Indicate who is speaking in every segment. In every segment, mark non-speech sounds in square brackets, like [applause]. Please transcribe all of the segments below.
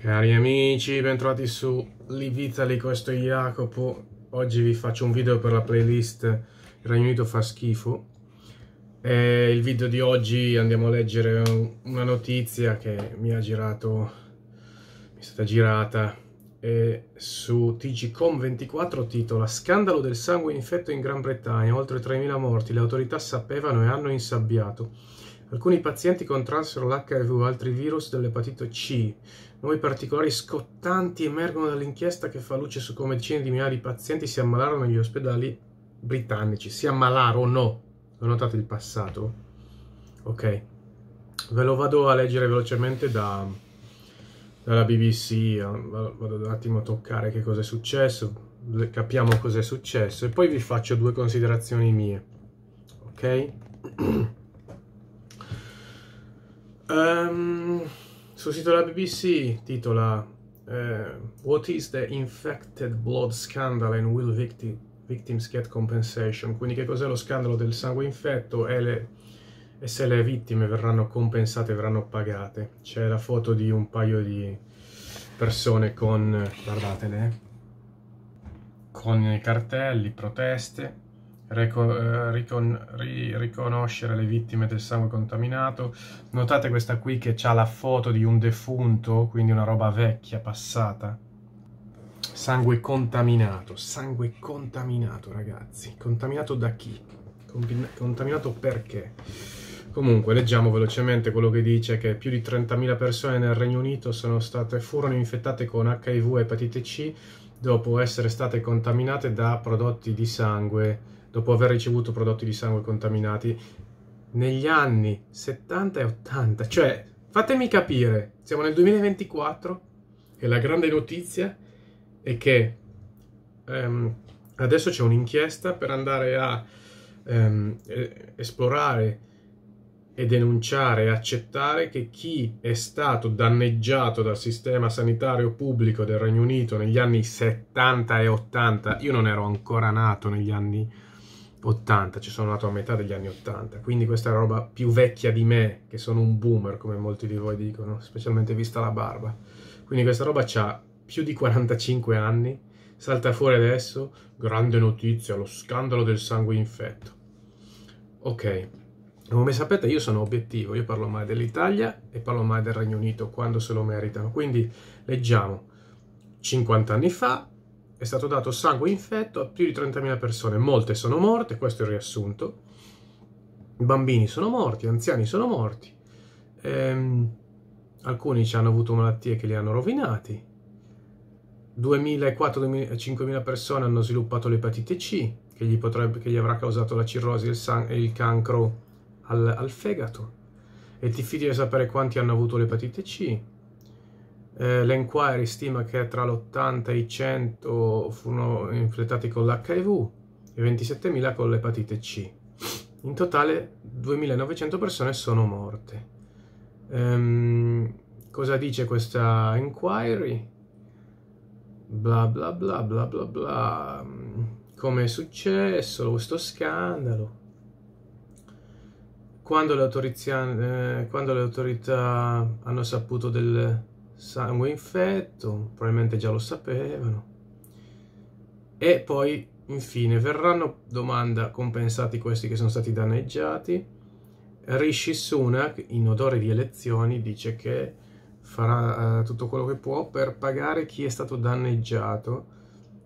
Speaker 1: Cari amici, bentrovati su Live Italy, questo è Jacopo. Oggi vi faccio un video per la playlist Il Regno Unito fa schifo. E il video di oggi andiamo a leggere una notizia che mi ha girato, mi è stata girata e su TGCom24 titola Scandalo del sangue infetto in Gran Bretagna, oltre 3.000 morti, le autorità sapevano e hanno insabbiato. Alcuni pazienti contrassero l'HIV, o altri virus dell'epatite C. Nuovi particolari scottanti emergono dall'inchiesta che fa luce su come decine di migliaia di pazienti si ammalarono negli ospedali britannici. Si ammalarono. Lo notate il passato? Ok. Ve lo vado a leggere velocemente da, dalla BBC. Vado un attimo a toccare che cosa è successo. Capiamo cosa è successo. E poi vi faccio due considerazioni mie. Ok? [clears throat] Um, sul sito della BBC titola uh, What is the infected blood scandal and will victim, victims get compensation? Quindi che cos'è lo scandalo del sangue infetto e, le, e se le vittime verranno compensate, verranno pagate. C'è la foto di un paio di persone con, guardatele, eh, con cartelli, proteste Recon, eh, ricon, ri, riconoscere le vittime del sangue contaminato. Notate questa qui che ha la foto di un defunto, quindi una roba vecchia, passata. Sangue contaminato, sangue contaminato ragazzi. Contaminato da chi? Contaminato perché? Comunque, leggiamo velocemente quello che dice che più di 30.000 persone nel Regno Unito sono state, furono infettate con HIV e epatite C dopo essere state contaminate da prodotti di sangue dopo aver ricevuto prodotti di sangue contaminati negli anni 70 e 80. Cioè, fatemi capire, siamo nel 2024 e la grande notizia è che ehm, adesso c'è un'inchiesta per andare a ehm, esplorare e denunciare e accettare che chi è stato danneggiato dal sistema sanitario pubblico del Regno Unito negli anni 70 e 80, io non ero ancora nato negli anni 80, 80, ci sono nato a metà degli anni 80, quindi questa roba più vecchia di me, che sono un boomer come molti di voi dicono, specialmente vista la barba. Quindi questa roba ha più di 45 anni, salta fuori adesso, grande notizia, lo scandalo del sangue infetto. Ok, come sapete io sono obiettivo, io parlo mai dell'Italia e parlo mai del Regno Unito quando se lo meritano, quindi leggiamo 50 anni fa, è stato dato sangue infetto a più di 30.000 persone, molte sono morte, questo è il riassunto, bambini sono morti, anziani sono morti, ehm, alcuni ci hanno avuto malattie che li hanno rovinati, 2.000-5.000 persone hanno sviluppato l'epatite C, che gli, potrebbe, che gli, avrà causato la cirrosi e il, cancro al, al fegato, e ti fidi di sapere quanti hanno avuto l'epatite C, eh, L'Enquiry stima che tra l'80 e i 100 furono infettati con l'HIV e 27.000 con l'epatite C. In totale 2.900 persone sono morte. Ehm, cosa dice questa Enquiry? Bla bla bla bla bla bla. Come è successo questo scandalo? Quando le, eh, quando le autorità hanno saputo del sangue infetto, probabilmente già lo sapevano. E poi, infine, verranno domanda compensati questi che sono stati danneggiati. Rishi Sunak, in odore di elezioni, dice che farà eh, tutto quello che può per pagare chi è stato danneggiato.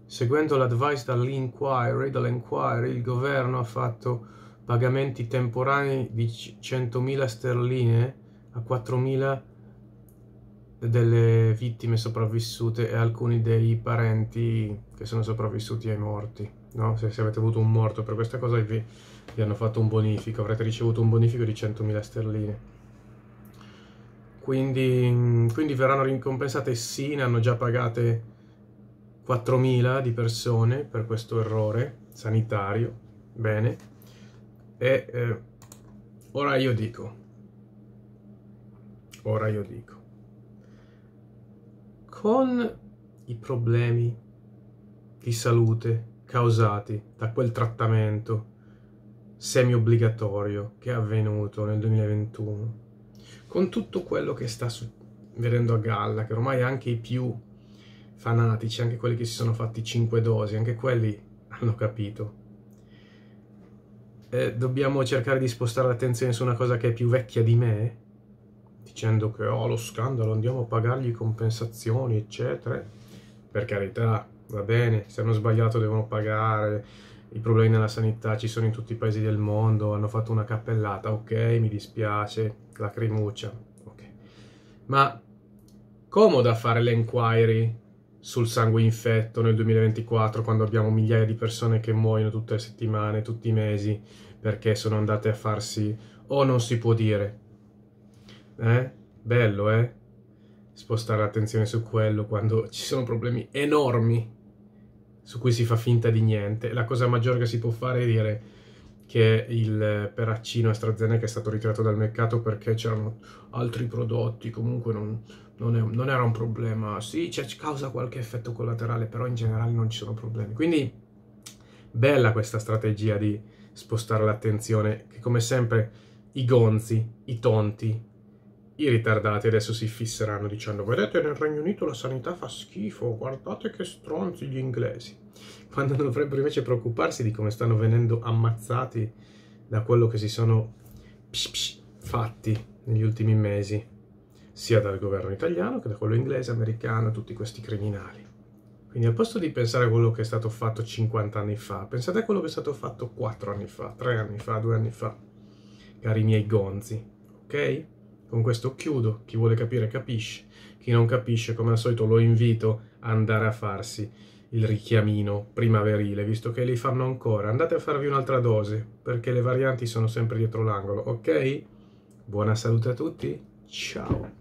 Speaker 1: Seguendo l'advice dall'inquiry, dall'inquiry il governo ha fatto pagamenti temporanei di 100.000 sterline a 4.000 delle vittime sopravvissute e alcuni dei parenti che sono sopravvissuti ai morti. No? Se, se, avete avuto un morto per questa cosa vi, vi, hanno fatto un bonifico, avrete ricevuto un bonifico di 100.000 sterline. Quindi, quindi verranno ricompensate, sì, ne hanno già pagate 4.000 di persone per questo errore sanitario, bene. E eh, ora io dico, ora io dico, con i problemi di salute causati da quel trattamento semi-obbligatorio che è avvenuto nel 2021, con tutto quello che sta vedendo a galla, che ormai anche i più fanatici, anche quelli che si sono fatti 5 dosi, anche quelli hanno capito. Eh, dobbiamo cercare di spostare l'attenzione su una cosa che è più vecchia di me, dicendo che oh, lo scandalo, andiamo a pagargli compensazioni, eccetera. Per carità, va bene, se hanno sbagliato devono pagare, i problemi nella sanità ci sono in tutti i paesi del mondo, hanno fatto una cappellata, ok, mi dispiace, lacrimuccia, ok. Ma comoda fare le inquiry sul sangue infetto nel 2024 quando abbiamo migliaia di persone che muoiono tutte le settimane, tutti i mesi perché sono andate a farsi o non si può dire eh? Bello, eh? Spostare l'attenzione su quello quando ci sono problemi enormi su cui si fa finta di niente. La cosa maggiore che si può fare è dire che il peraccino AstraZeneca è stato ritirato dal mercato perché c'erano altri prodotti, comunque non, non, è, non era un problema. Sì, c'è, causa qualche effetto collaterale, però in generale non ci sono problemi. Quindi bella questa strategia di spostare l'attenzione, che come sempre i gonzi, i tonti, i ritardati adesso si fisseranno dicendo vedete nel Regno Unito la sanità fa schifo, guardate che stronzi gli inglesi, [laughs] quando dovrebbero invece preoccuparsi di come stanno venendo ammazzati da quello che si sono psh psh fatti negli ultimi mesi, sia dal governo italiano che da quello inglese, americano, tutti questi criminali. Quindi al posto di pensare a quello che è stato fatto 50 anni fa, pensate a quello che è stato fatto 4 anni fa, 3 anni fa, 2 anni fa, cari miei gonzi, ok? Con questo chiudo, chi vuole capire capisce, chi non capisce come al solito lo invito a andare a farsi il richiamino primaverile, visto che li fanno ancora. Andate a farvi un'altra dose, perché le varianti sono sempre dietro l'angolo, ok? Buona salute a tutti, ciao!